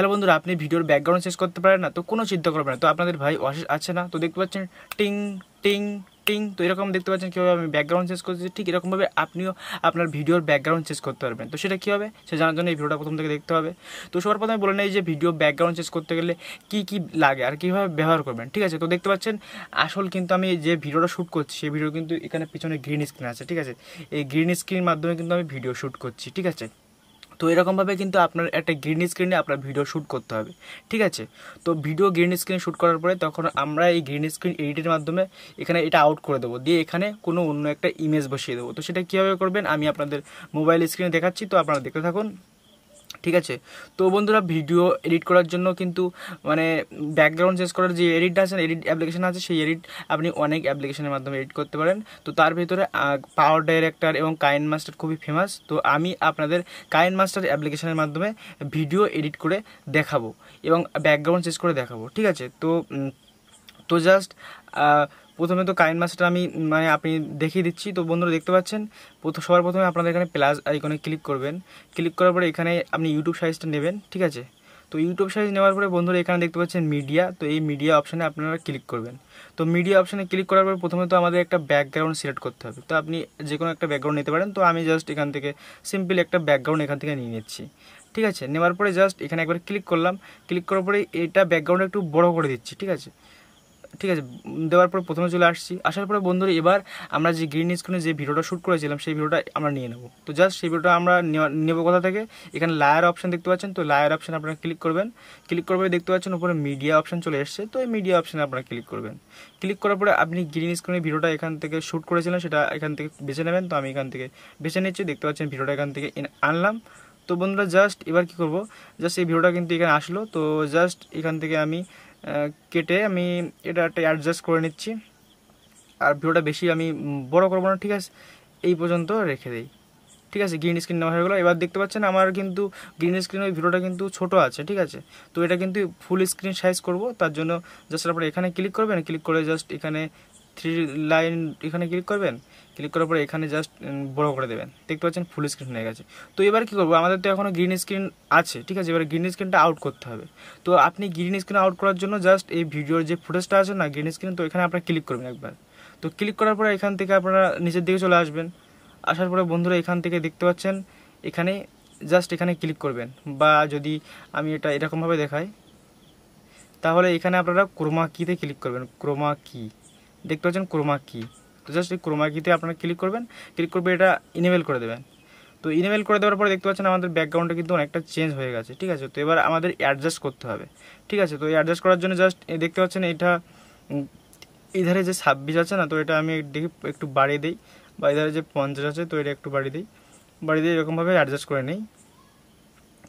hello বন্ধুরা আপনি ভিডিওর ব্যাকগ্রাউন্ড শেষ করতে পারেন না তো কোনো চিন্তা করবেন না তো আপনাদের ভাই অশেষ আছে না তো দেখতে পাচ্ছেন টিং টিং টিং তো এরকম দেখতে পাচ্ছেন কীভাবে আমি ব্যাকগ্রাউন্ড চেঞ্জ করছি ঠিক এরকমভাবে আপনিও আপনার ভিডিওর ব্যাকগ্রাউন্ড চেঞ্জ করতে পারবেন তো সেটা কী হবে সে জানার জন্য এই ভিডিওটা প্রথম থেকে দেখতে হবে তো সবার প্রথমে বলে নেই যে ভিডিও ব্যাকগ্রাউন্ড চেঞ্জ করতে গেলে কী কী লাগে আর কীভাবে ব্যবহার করবেন ঠিক আছে তো দেখতে পাচ্ছেন আসল কিন্তু আমি যে ভিডিওটা শ্যুট করছি সেই ভিডিও কিন্তু এখানে পিছনে গ্রিন স্ক্রিন আছে ঠিক আছে এই গ্রিন স্ক্রিনের মাধ্যমে কিন্তু আমি ভিডিও শ্যুট করছি ঠিক আছে তো এরকমভাবে কিন্তু আপনার একটা গ্রিন স্ক্রিনে আপনার ভিডিও শ্যুট করতে হবে ঠিক আছে তো ভিডিও গ্রিন স্ক্রিন শ্যুট করার পরে তখন আমরা এই গ্রিন স্ক্রিন এডিটের মাধ্যমে এখানে এটা আউট করে দেবো দিয়ে এখানে কোনো অন্য একটা ইমেজ বসিয়ে দেবো তো সেটা কীভাবে করবেন আমি আপনাদের মোবাইল স্ক্রিনে দেখাচ্ছি তো আপনারা দেখতে থাকুন ঠিক আছে তো বন্ধুরা ভিডিও এডিট করার জন্য কিন্তু মানে ব্যাকগ্রাউন্ড চেঞ্জ করার যে এডিটটা আছে এডিট অ্যাপ্লিকেশান আছে সেই এডিট আপনি অনেক অ্যাপ্লিকেশনের মাধ্যমে এডিট করতে পারেন তো তার ভিতরে পাওয়ার ডাইরেক্টর এবং কাইন মাস্টার খুবই ফেমাস তো আমি আপনাদের কাইন মাস্টার অ্যাপ্লিকেশনের মাধ্যমে ভিডিও এডিট করে দেখাবো এবং ব্যাকগ্রাউন্ড চেঞ্জ করে দেখাবো ঠিক আছে তো তো জাস্ট প্রথমে তো কাইন মাছটা আমি মানে আপনি দেখিয়ে দিচ্ছি তো বন্ধুরা দেখতে পাচ্ছেন প্রথম সবার প্রথমে আপনাদের এখানে প্লাস আইকনে ক্লিক করবেন ক্লিক করার পরে এখানে আপনি ইউটিউব সাইজটা নেবেন ঠিক আছে তো ইউটিউব সাইজ নেওয়ার পরে বন্ধুরা এখানে দেখতে পাচ্ছেন মিডিয়া তো এই মিডিয়া অপশানে আপনারা ক্লিক করবেন তো মিডিয়া অপশানে ক্লিক করার পরে প্রথমে তো আমাদের একটা ব্যাকগ্রাউন্ড সিলেক্ট করতে হবে তো আপনি যে কোনো একটা ব্যাকগ্রাউন্ড নিতে পারেন তো আমি জাস্ট এখান থেকে সিম্পল একটা ব্যাকগ্রাউন্ড এখান থেকে নিয়ে নিচ্ছি ঠিক আছে নেওয়ার পরে জাস্ট এখানে একবার ক্লিক করলাম ক্লিক করার পরে এটা ব্যাকগ্রাউন্ড একটু বড় করে দিচ্ছি ঠিক আছে ঠিক আছে দেওয়ার পর প্রথমে চলে আসছি আসার পরে বন্ধুরা এবার আমরা যে গ্রিন স্ক্রিনে যে ভিডিওটা শ্যুট করেছিলাম সেই ভিডিওটা আমরা নিয়ে নেব তো জাস্ট সেই ভিডিওটা আমরা নেব কথা থেকে এখানে লায়ার অপশান দেখতে পাচ্ছেন তো লায়ার অপশান আপনারা ক্লিক করবেন ক্লিক করার পরে দেখতে পাচ্ছেন উপরে মিডিয়া অপশান চলে এসছে তো এই মিডিয়া অপশানে আপনারা ক্লিক করবেন ক্লিক করার পরে আপনি গ্রিন স্ক্রিনে ভিডিওটা এখান থেকে শ্যুট করেছিলেন সেটা এখান থেকে বেছে নেবেন তো আমি এখান থেকে বেছে নিচ্ছি দেখতে পাচ্ছেন ভিডিওটা এখান থেকে আনলাম তো বন্ধুরা জাস্ট এবার কি করব জাস্ট এই ভিডিওটা কিন্তু এখানে আসলো তো জাস্ট এখান থেকে আমি কেটে আমি এটা একটা অ্যাডজাস্ট করে নিচ্ছি আর ভিডিওটা বেশি আমি বড় করবো না ঠিক আছে এই পর্যন্ত রেখে দিই ঠিক আছে গ্রিন স্ক্রিন নেওয়া হয়ে গেলো এবার দেখতে পাচ্ছেন আমার কিন্তু গ্রিন স্ক্রিন ওই ভিডিওটা কিন্তু ছোট আছে ঠিক আছে তো এটা কিন্তু ফুল স্ক্রিন সাইজ করব তার জন্য জাস্ট আপনার এখানে ক্লিক করবেন ক্লিক করে জাস্ট এখানে থ্রি লাইন এখানে ক্লিক করবেন ক্লিক করার পরে এখানে জাস্ট বড় করে দেবেন দেখতে পাচ্ছেন ফুল স্ক্রিন হয়ে গেছে তো এবার কি করবো আমাদের তো এখনও গ্রিন স্ক্রিন আছে ঠিক আছে এবার গ্রিন স্ক্রিনটা আউট করতে হবে তো আপনি গ্রিন স্ক্রিন আউট করার জন্য জাস্ট এই ভিডিওর যে ফুটেজটা আছে না গ্রিন স্ক্রিন তো এখানে আপনারা ক্লিক করবেন একবার তো ক্লিক করার পরে এখান থেকে আপনারা নিচের দিকে চলে আসবেন আসার পরে বন্ধুরা এখান থেকে দেখতে পাচ্ছেন এখানে জাস্ট এখানে ক্লিক করবেন বা যদি আমি এটা এরকমভাবে দেখাই তাহলে এখানে আপনারা ক্রোমা কিতে ক্লিক করবেন ক্রোমা কী দেখতে পাচ্ছেন ক্রোমা কি তো জাস্ট এই ক্রোমা কিতে আপনারা ক্লিক করবেন ক্লিক করবে এটা ইনেবেল করে দেবেন তো ইনেবেল করে দেওয়ার পরে দেখতে পাচ্ছেন আমাদের ব্যাকগ্রাউন্ডটা কিন্তু অনেকটা চেঞ্জ হয়ে গেছে ঠিক আছে তো এবার আমাদের অ্যাডজাস্ট করতে হবে ঠিক আছে তো এই অ্যাডজাস্ট করার জন্য জাস্ট দেখতে পাচ্ছেন এটা এধারে যে ছাব্বিশ আছে না তো এটা আমি দেখি একটু বাড়িয়ে দিই বা এধারে যে পঞ্চাশ আছে তো এটা একটু বাড়িয়ে দিই বাড়িয়ে দিয়ে এরকমভাবে অ্যাডজাস্ট করে নিই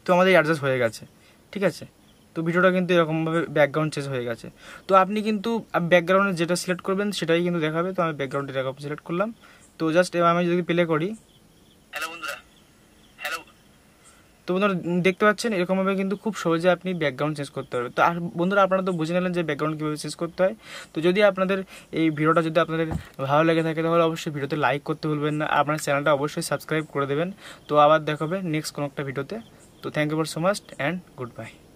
তো আমাদের অ্যাডজাস্ট হয়ে গেছে ঠিক আছে তো ভিডিওটা কিন্তু এরকমভাবে ব্যাকগ্রাউন্ড চেঞ্জ হয়ে গেছে তো আপনি কিন্তু ব্যাকগ্রাউন্ডে যেটা সিলেক্ট করবেন সেটাই কিন্তু দেখাবে তো আমি ব্যাকগ্রাউন্ডে এরকম সিলেক্ট করলাম তো জাস্ট এবার আমি যদি প্লে করি হ্যালো বন্ধুরা তো বন্ধুরা দেখতে পাচ্ছেন এরকমভাবে কিন্তু খুব সহজে আপনি ব্যাকগ্রাউন্ড চেঞ্জ করতে পারবেন তো আর বন্ধুরা আপনারা তো বুঝে নিলেন যে ব্যাকগ্রাউন্ড কীভাবে চেঞ্জ করতে হয় তো যদি আপনাদের এই ভিডিওটা যদি আপনাদের ভালো লেগে থাকে তাহলে অবশ্যই ভিডিওতে লাইক করতে ভুলবেন না আপনার চ্যানেলটা অবশ্যই সাবস্ক্রাইব করে দেবেন তো আবার দেখাবে নেক্সট কোনো একটা ভিডিওতে তো thank you for so much and good by